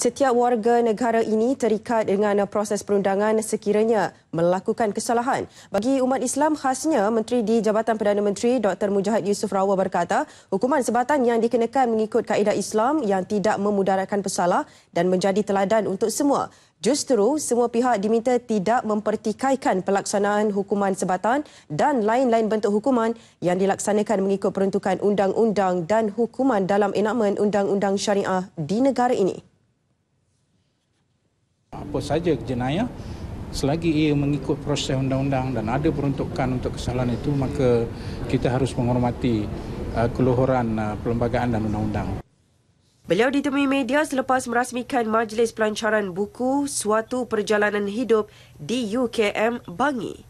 Setiap warga negara ini terikat dengan proses perundangan sekiranya melakukan kesalahan. Bagi umat Islam khasnya, Menteri di Jabatan Perdana Menteri Dr. Mujahid Yusuf Rawa berkata, hukuman sebatan yang dikenakan mengikut kaedah Islam yang tidak memudaratkan pesalah dan menjadi teladan untuk semua. Justeru, semua pihak diminta tidak mempertikaikan pelaksanaan hukuman sebatan dan lain-lain bentuk hukuman yang dilaksanakan mengikut peruntukan undang-undang dan hukuman dalam enakmen undang-undang syariah di negara ini apa saja jenayah selagi ia mengikut proses undang-undang dan ada peruntukan untuk kesalahan itu maka kita harus menghormati uh, keluhuran uh, perlembagaan dan undang-undang. Beliau ditemui media selepas merasmikan Majlis Pelancaran Buku Suatu Perjalanan Hidup di UKM Bangi.